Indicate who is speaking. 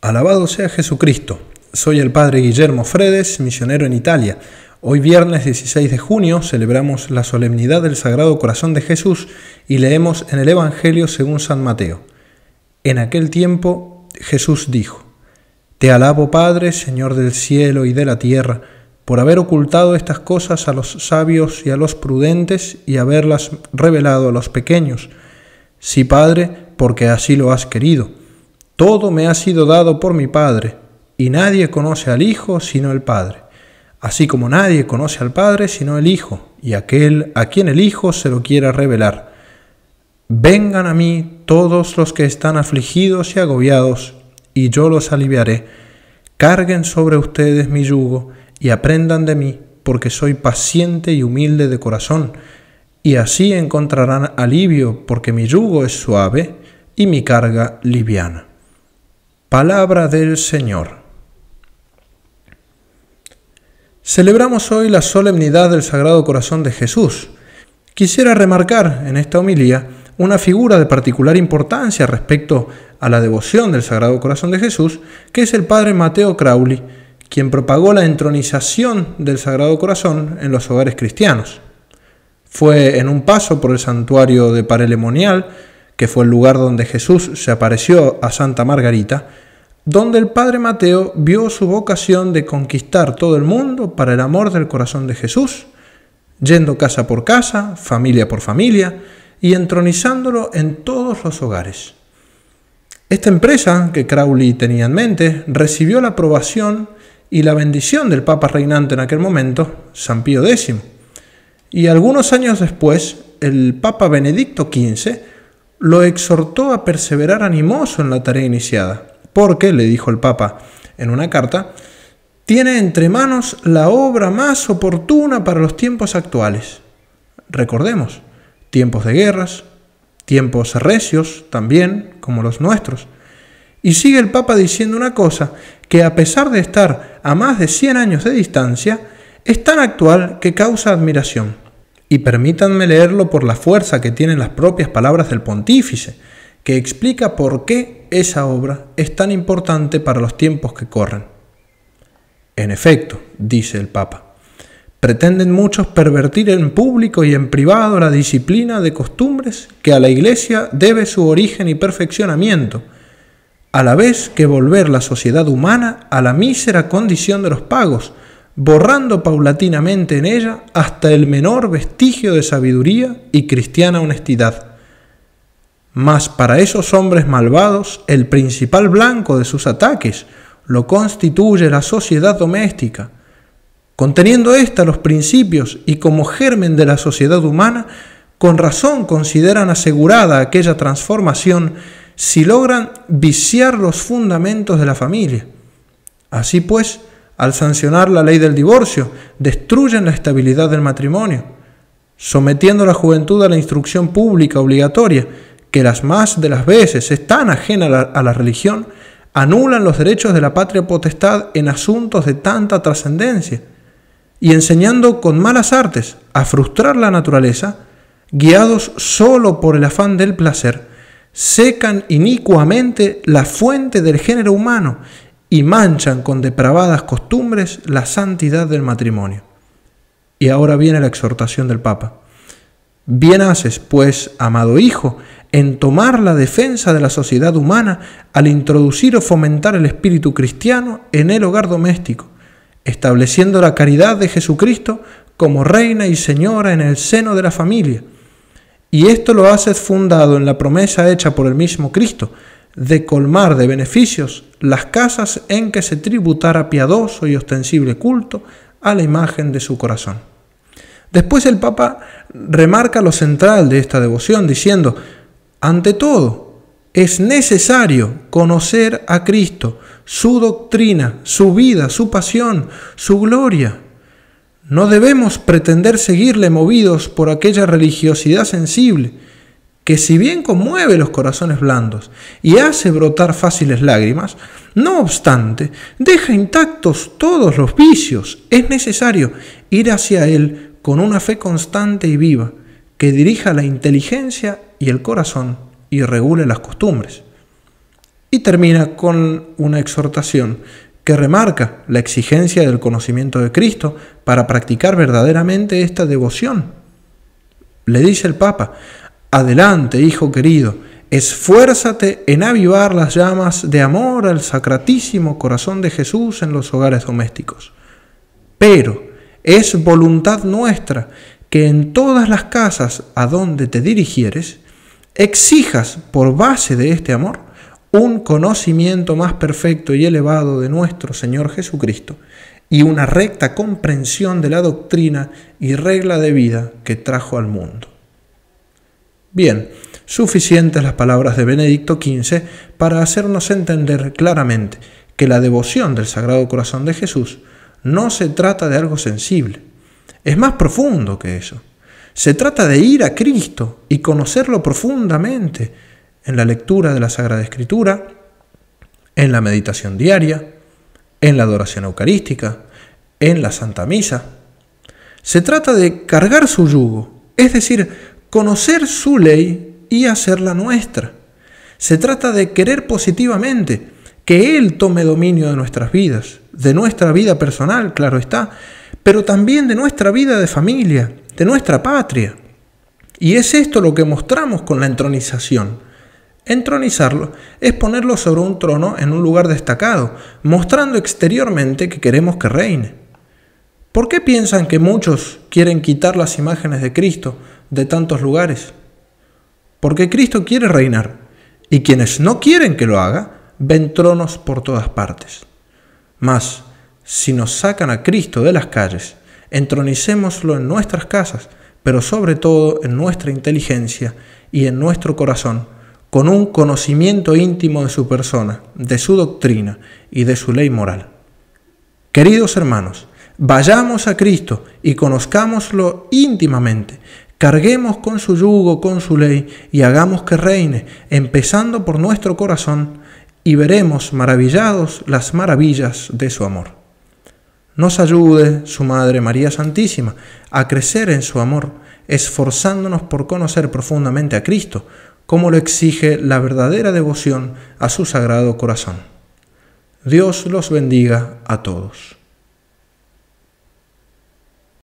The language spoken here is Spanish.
Speaker 1: Alabado sea Jesucristo. Soy el Padre Guillermo Fredes, misionero en Italia. Hoy viernes 16 de junio celebramos la solemnidad del Sagrado Corazón de Jesús y leemos en el Evangelio según San Mateo. En aquel tiempo Jesús dijo, Te alabo Padre, Señor del cielo y de la tierra, por haber ocultado estas cosas a los sabios y a los prudentes y haberlas revelado a los pequeños. Sí, Padre, porque así lo has querido. Todo me ha sido dado por mi Padre, y nadie conoce al Hijo sino el Padre, así como nadie conoce al Padre sino el Hijo, y aquel a quien el Hijo se lo quiera revelar. Vengan a mí todos los que están afligidos y agobiados, y yo los aliviaré. Carguen sobre ustedes mi yugo, y aprendan de mí, porque soy paciente y humilde de corazón, y así encontrarán alivio, porque mi yugo es suave y mi carga liviana. Palabra del Señor. Celebramos hoy la solemnidad del Sagrado Corazón de Jesús. Quisiera remarcar en esta homilía una figura de particular importancia respecto a la devoción del Sagrado Corazón de Jesús, que es el Padre Mateo Crowley, quien propagó la entronización del Sagrado Corazón en los hogares cristianos. Fue en un paso por el santuario de Parelemonial, que fue el lugar donde Jesús se apareció a Santa Margarita, donde el padre Mateo vio su vocación de conquistar todo el mundo para el amor del corazón de Jesús, yendo casa por casa, familia por familia, y entronizándolo en todos los hogares. Esta empresa que Crowley tenía en mente recibió la aprobación y la bendición del Papa reinante en aquel momento, San Pío X. Y algunos años después, el Papa Benedicto XV lo exhortó a perseverar animoso en la tarea iniciada, porque, le dijo el Papa en una carta, tiene entre manos la obra más oportuna para los tiempos actuales. Recordemos, tiempos de guerras, tiempos recios también, como los nuestros. Y sigue el Papa diciendo una cosa que a pesar de estar a más de 100 años de distancia, es tan actual que causa admiración y permítanme leerlo por la fuerza que tienen las propias palabras del pontífice, que explica por qué esa obra es tan importante para los tiempos que corren. En efecto, dice el Papa, pretenden muchos pervertir en público y en privado la disciplina de costumbres que a la Iglesia debe su origen y perfeccionamiento, a la vez que volver la sociedad humana a la mísera condición de los pagos, borrando paulatinamente en ella hasta el menor vestigio de sabiduría y cristiana honestidad. Mas para esos hombres malvados el principal blanco de sus ataques lo constituye la sociedad doméstica. Conteniendo ésta los principios y como germen de la sociedad humana, con razón consideran asegurada aquella transformación si logran viciar los fundamentos de la familia. Así pues, al sancionar la ley del divorcio, destruyen la estabilidad del matrimonio, sometiendo la juventud a la instrucción pública obligatoria, que las más de las veces es tan ajena a la, religión, anulan los derechos de la patria potestad en asuntos de tanta trascendencia, y enseñando con malas artes a frustrar la naturaleza, guiados solo por el afán del placer, secan inicuamente la fuente del género humano y manchan con depravadas costumbres la santidad del matrimonio. Y ahora viene la exhortación del Papa. Bien haces, pues, amado hijo, en tomar la defensa de la sociedad humana al introducir o fomentar el espíritu cristiano en el hogar doméstico, estableciendo la caridad de Jesucristo como reina y señora en el seno de la familia. Y esto lo haces fundado en la promesa hecha por el mismo Cristo, de colmar de beneficios las casas en que se tributara piadoso y ostensible culto a la imagen de su corazón. Después el Papa remarca lo central de esta devoción diciendo, ante todo, es necesario conocer a Cristo, su doctrina, su vida, su pasión, su gloria. No debemos pretender seguirle movidos por aquella religiosidad sensible, que si bien conmueve los corazones blandos y hace brotar fáciles lágrimas, no obstante, deja intactos todos los vicios. Es necesario ir hacia Él con una fe constante y viva, que dirija la inteligencia y el corazón y regule las costumbres. Y termina con una exhortación que remarca la exigencia del conocimiento de Cristo para practicar verdaderamente esta devoción. Le dice el Papa, Adelante, hijo querido, esfuérzate en avivar las llamas de amor al sacratísimo corazón de Jesús en los hogares domésticos. Pero es voluntad nuestra que en todas las casas a donde te dirigieres, exijas por base de este amor un conocimiento más perfecto y elevado de nuestro Señor Jesucristo y una recta comprensión de la doctrina y regla de vida que trajo al mundo. Bien, suficientes las palabras de Benedicto XV para hacernos entender claramente que la devoción del Sagrado Corazón de Jesús no se trata de algo sensible, es más profundo que eso. Se trata de ir a Cristo y conocerlo profundamente en la lectura de la Sagrada Escritura, en la meditación diaria, en la adoración eucarística, en la Santa Misa. Se trata de cargar su yugo, es decir, conocer su ley y hacerla nuestra. Se trata de querer positivamente que Él tome dominio de nuestras vidas, de nuestra vida personal, claro está, pero también de nuestra vida de familia, de nuestra patria. Y es esto lo que mostramos con la entronización. Entronizarlo es ponerlo sobre un trono en un lugar destacado, mostrando exteriormente que queremos que reine. ¿Por qué piensan que muchos quieren quitar las imágenes de Cristo de tantos lugares. Porque Cristo quiere reinar y quienes no quieren que lo haga ven tronos por todas partes. Mas, si nos sacan a Cristo de las calles, entronicémoslo en nuestras casas, pero sobre todo en nuestra inteligencia y en nuestro corazón, con un conocimiento íntimo de su persona, de su doctrina y de su ley moral. Queridos hermanos, vayamos a Cristo y conozcámoslo íntimamente, Carguemos con su yugo, con su ley, y hagamos que reine, empezando por nuestro corazón, y veremos maravillados las maravillas de su amor. Nos ayude su Madre María Santísima a crecer en su amor, esforzándonos por conocer profundamente a Cristo, como lo exige la verdadera devoción a su sagrado corazón. Dios los bendiga a todos.